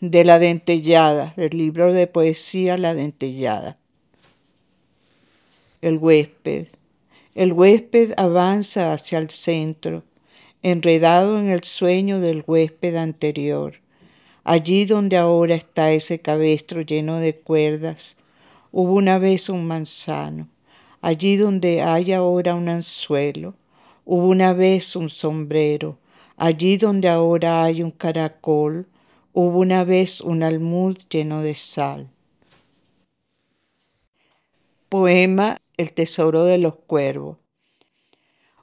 de La Dentellada, el libro de poesía La Dentellada. El huésped. El huésped avanza hacia el centro, enredado en el sueño del huésped anterior, allí donde ahora está ese cabestro lleno de cuerdas. Hubo una vez un manzano, allí donde hay ahora un anzuelo. Hubo una vez un sombrero, allí donde ahora hay un caracol Hubo una vez un almud lleno de sal. Poema El Tesoro de los Cuervos.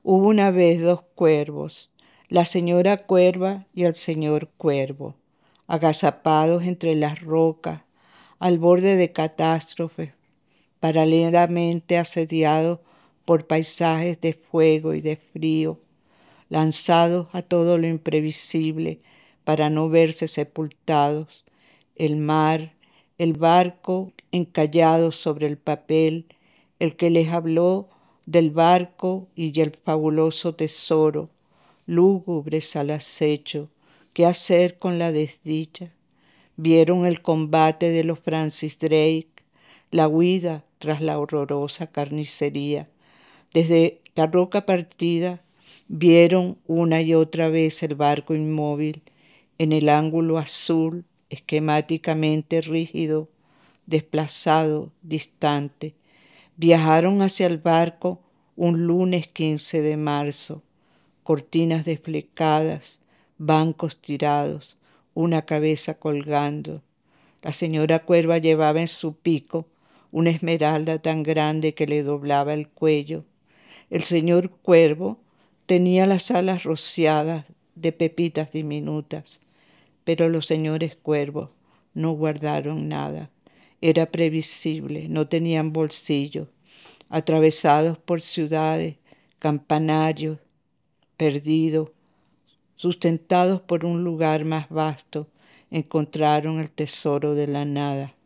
Hubo una vez dos cuervos, la señora cuerva y el señor cuervo, agazapados entre las rocas, al borde de catástrofes, paralelamente asediados por paisajes de fuego y de frío, lanzados a todo lo imprevisible, para no verse sepultados, el mar, el barco encallado sobre el papel, el que les habló del barco y el fabuloso tesoro, lúgubres al acecho, ¿qué hacer con la desdicha? Vieron el combate de los Francis Drake, la huida tras la horrorosa carnicería. Desde la roca partida vieron una y otra vez el barco inmóvil, en el ángulo azul esquemáticamente rígido, desplazado, distante. Viajaron hacia el barco un lunes 15 de marzo, cortinas desplecadas, bancos tirados, una cabeza colgando. La señora Cuerva llevaba en su pico una esmeralda tan grande que le doblaba el cuello. El señor Cuervo tenía las alas rociadas de pepitas diminutas. Pero los señores cuervos no guardaron nada. Era previsible, no tenían bolsillo. Atravesados por ciudades, campanarios, perdidos, sustentados por un lugar más vasto, encontraron el tesoro de la nada.